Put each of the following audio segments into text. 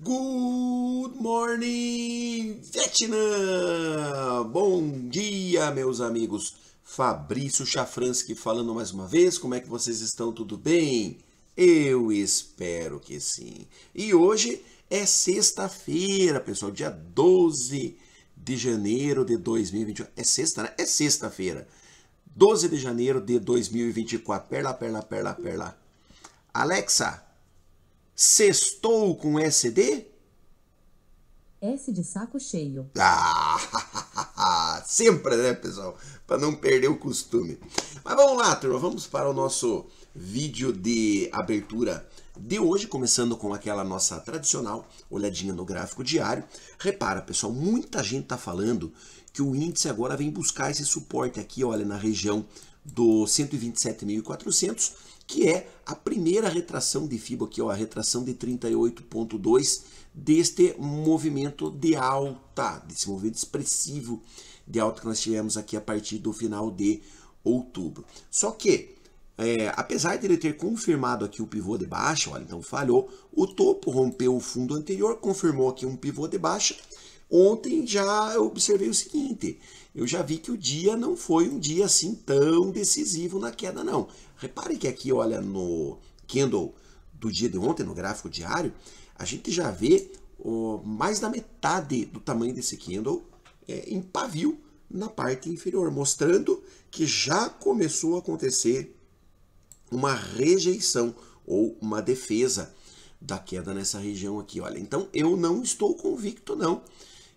Good morning, Vietnã! Bom dia, meus amigos. Fabrício Chafransky falando mais uma vez. Como é que vocês estão? Tudo bem? Eu espero que sim. E hoje é sexta-feira, pessoal, dia 12 de janeiro de 2021. É sexta, né? É sexta-feira. 12 de janeiro de 2024. Perla, perla, perla, perla. Alexa, Sextou com SD? S de saco cheio. Ah, sempre, né, pessoal? Para não perder o costume. Mas vamos lá, turma, vamos para o nosso vídeo de abertura de hoje, começando com aquela nossa tradicional olhadinha no gráfico diário. Repara, pessoal, muita gente está falando que o índice agora vem buscar esse suporte aqui, olha, na região do 127.400 que é a primeira retração de FIBO aqui, ó, a retração de 38.2 deste movimento de alta, desse movimento expressivo de alta que nós tivemos aqui a partir do final de outubro. Só que, é, apesar de ele ter confirmado aqui o pivô de baixa, olha, então falhou, o topo rompeu o fundo anterior, confirmou aqui um pivô de baixa Ontem já eu observei o seguinte, eu já vi que o dia não foi um dia assim tão decisivo na queda não. Repare que aqui, olha, no candle do dia de ontem, no gráfico diário, a gente já vê oh, mais da metade do tamanho desse candle é, em pavio na parte inferior, mostrando que já começou a acontecer uma rejeição ou uma defesa da queda nessa região aqui. Olha, então eu não estou convicto não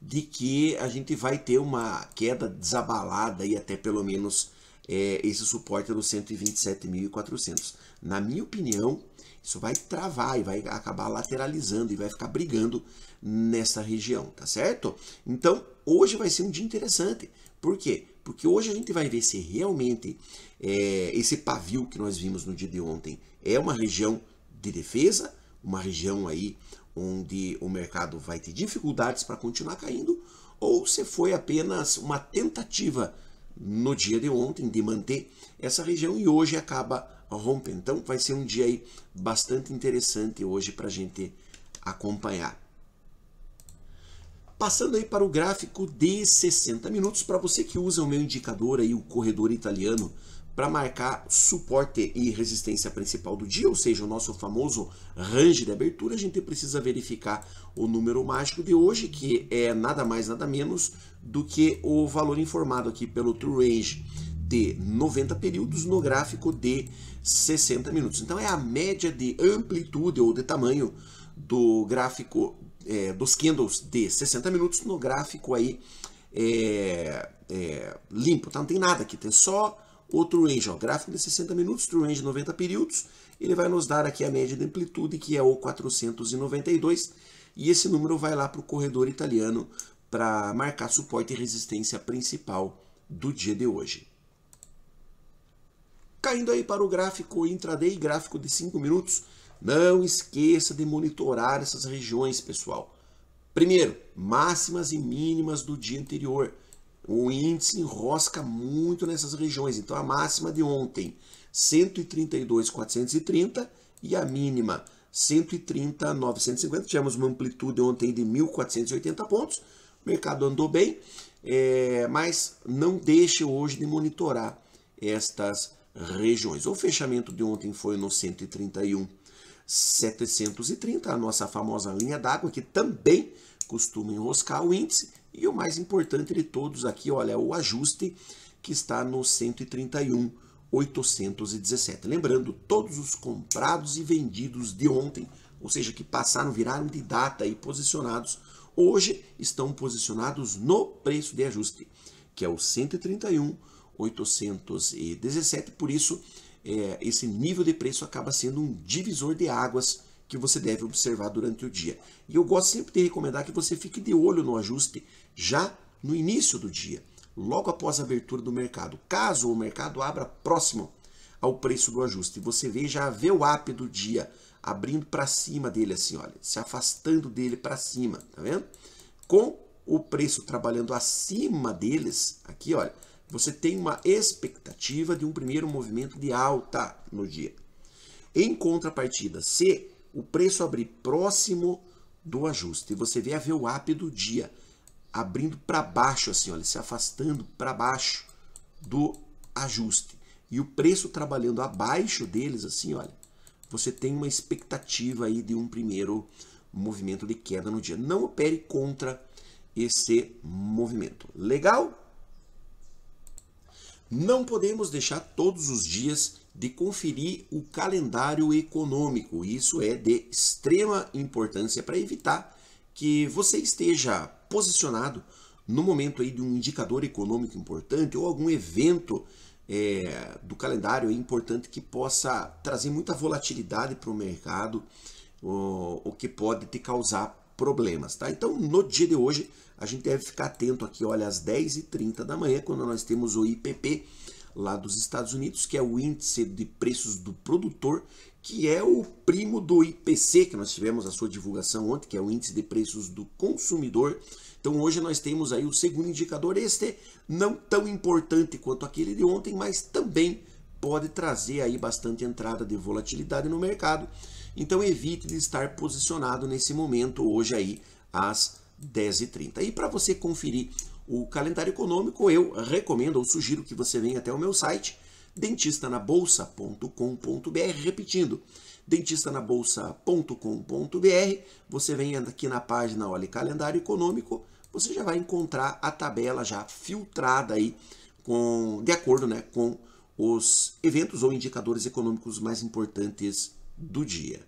de que a gente vai ter uma queda desabalada e até pelo menos é, esse suporte é dos 127.400. Na minha opinião, isso vai travar e vai acabar lateralizando e vai ficar brigando nessa região, tá certo? Então, hoje vai ser um dia interessante. Por quê? Porque hoje a gente vai ver se realmente é, esse pavio que nós vimos no dia de ontem é uma região de defesa, uma região aí onde o mercado vai ter dificuldades para continuar caindo, ou se foi apenas uma tentativa no dia de ontem de manter essa região e hoje acaba rompendo. Então vai ser um dia aí bastante interessante hoje para a gente acompanhar. Passando aí para o gráfico de 60 minutos, para você que usa o meu indicador aí, o corredor italiano, para marcar suporte e resistência principal do dia, ou seja, o nosso famoso range de abertura, a gente precisa verificar o número mágico de hoje, que é nada mais nada menos do que o valor informado aqui pelo True Range de 90 períodos no gráfico de 60 minutos. Então é a média de amplitude ou de tamanho do gráfico é, dos candles de 60 minutos no gráfico aí é, é, limpo, tá? Não tem nada aqui, tem só Outro range, ó, gráfico de 60 minutos, true range 90 períodos, ele vai nos dar aqui a média de amplitude, que é o 492, e esse número vai lá para o corredor italiano para marcar suporte e resistência principal do dia de hoje. Caindo aí para o gráfico intraday, gráfico de 5 minutos, não esqueça de monitorar essas regiões, pessoal. Primeiro, máximas e mínimas do dia anterior. O índice enrosca muito nessas regiões. Então a máxima de ontem, 132,430 e a mínima 130,950. Tivemos uma amplitude ontem de 1.480 pontos. O mercado andou bem, é, mas não deixe hoje de monitorar estas regiões. O fechamento de ontem foi no 131,730, a nossa famosa linha d'água, que também costuma enroscar o índice. E o mais importante de todos aqui, olha, é o ajuste que está no 131,817. Lembrando, todos os comprados e vendidos de ontem, ou seja, que passaram, viraram de data e posicionados, hoje estão posicionados no preço de ajuste, que é o 131,817. Por isso, é, esse nível de preço acaba sendo um divisor de águas que você deve observar durante o dia. E eu gosto sempre de recomendar que você fique de olho no ajuste, já no início do dia, logo após a abertura do mercado, caso o mercado abra próximo ao preço do ajuste. você vê já a VWAP do dia abrindo para cima dele assim, olha, se afastando dele para cima, tá vendo? Com o preço trabalhando acima deles, aqui, olha, você tem uma expectativa de um primeiro movimento de alta no dia. Em contrapartida, se o preço abrir próximo do ajuste, você vê a VWAP do dia abrindo para baixo, assim, olha, se afastando para baixo do ajuste. E o preço trabalhando abaixo deles, assim, olha, você tem uma expectativa aí de um primeiro movimento de queda no dia. Não opere contra esse movimento. Legal? Não podemos deixar todos os dias de conferir o calendário econômico. Isso é de extrema importância para evitar que você esteja posicionado no momento aí de um indicador econômico importante ou algum evento é, do calendário importante que possa trazer muita volatilidade para o mercado, o que pode te causar problemas, tá? Então, no dia de hoje, a gente deve ficar atento aqui, olha, às 10h30 da manhã, quando nós temos o IPP, lá dos Estados Unidos, que é o índice de preços do produtor, que é o primo do IPC, que nós tivemos a sua divulgação ontem, que é o índice de preços do consumidor. Então hoje nós temos aí o segundo indicador, este não tão importante quanto aquele de ontem, mas também pode trazer aí bastante entrada de volatilidade no mercado. Então evite de estar posicionado nesse momento hoje aí às 10h30. E para você conferir o calendário econômico, eu recomendo ou sugiro que você venha até o meu site, dentistanabolsa.com.br, repetindo, dentistanabolsa.com.br, você vem aqui na página, olha, calendário econômico, você já vai encontrar a tabela já filtrada aí com, de acordo né, com os eventos ou indicadores econômicos mais importantes do dia.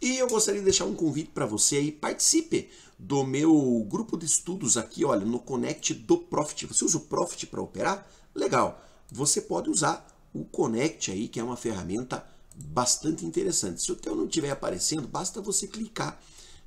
E eu gostaria de deixar um convite para você aí, participe do meu grupo de estudos aqui, olha, no Connect do Profit. Você usa o Profit para operar? Legal. Você pode usar o Connect aí, que é uma ferramenta bastante interessante. Se o teu não estiver aparecendo, basta você clicar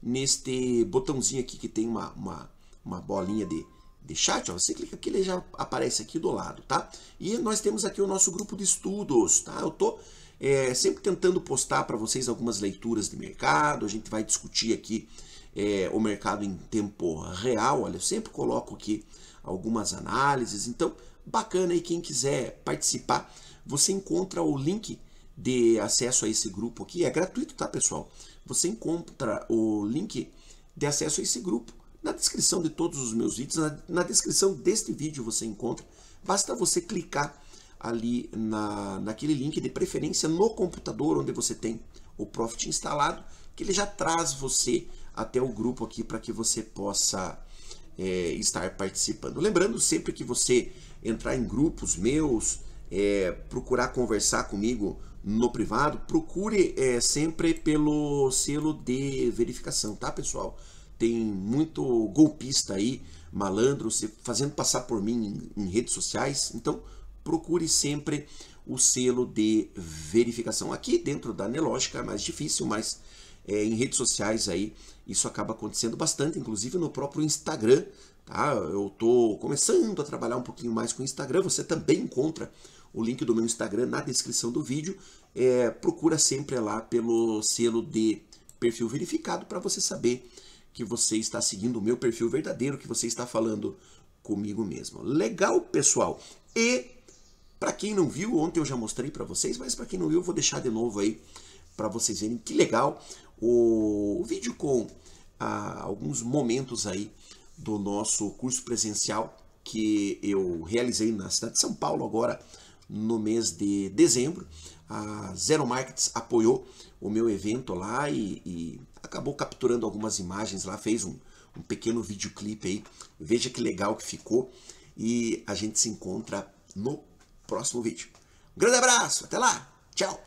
neste botãozinho aqui que tem uma, uma, uma bolinha de, de chat, ó, você clica aqui, ele já aparece aqui do lado, tá? E nós temos aqui o nosso grupo de estudos, tá? Eu tô é, sempre tentando postar para vocês algumas leituras de mercado, a gente vai discutir aqui é, o mercado em tempo real. Olha, eu sempre coloco aqui algumas análises. Então, bacana aí quem quiser participar, você encontra o link de acesso a esse grupo aqui. É gratuito, tá, pessoal? Você encontra o link de acesso a esse grupo na descrição de todos os meus vídeos. Na, na descrição deste vídeo você encontra. Basta você clicar ali na, naquele link, de preferência no computador onde você tem o Profit instalado, que ele já traz você até o grupo aqui para que você possa é, estar participando. Lembrando sempre que você entrar em grupos meus, é, procurar conversar comigo no privado, procure é, sempre pelo selo de verificação, tá pessoal? Tem muito golpista aí, malandro, se fazendo passar por mim em, em redes sociais, então procure sempre o selo de verificação. Aqui dentro da Nelógica é mais difícil, mas é, em redes sociais aí isso acaba acontecendo bastante, inclusive no próprio Instagram. Tá? Eu estou começando a trabalhar um pouquinho mais com o Instagram. Você também encontra o link do meu Instagram na descrição do vídeo. É, procura sempre lá pelo selo de perfil verificado para você saber que você está seguindo o meu perfil verdadeiro, que você está falando comigo mesmo. Legal, pessoal? E para quem não viu, ontem eu já mostrei para vocês, mas para quem não viu, eu vou deixar de novo aí para vocês verem que legal o vídeo com ah, alguns momentos aí do nosso curso presencial que eu realizei na cidade de São Paulo agora no mês de dezembro. A Zero Markets apoiou o meu evento lá e, e acabou capturando algumas imagens lá, fez um, um pequeno videoclipe aí. Veja que legal que ficou e a gente se encontra no próximo vídeo. Um grande abraço, até lá, tchau!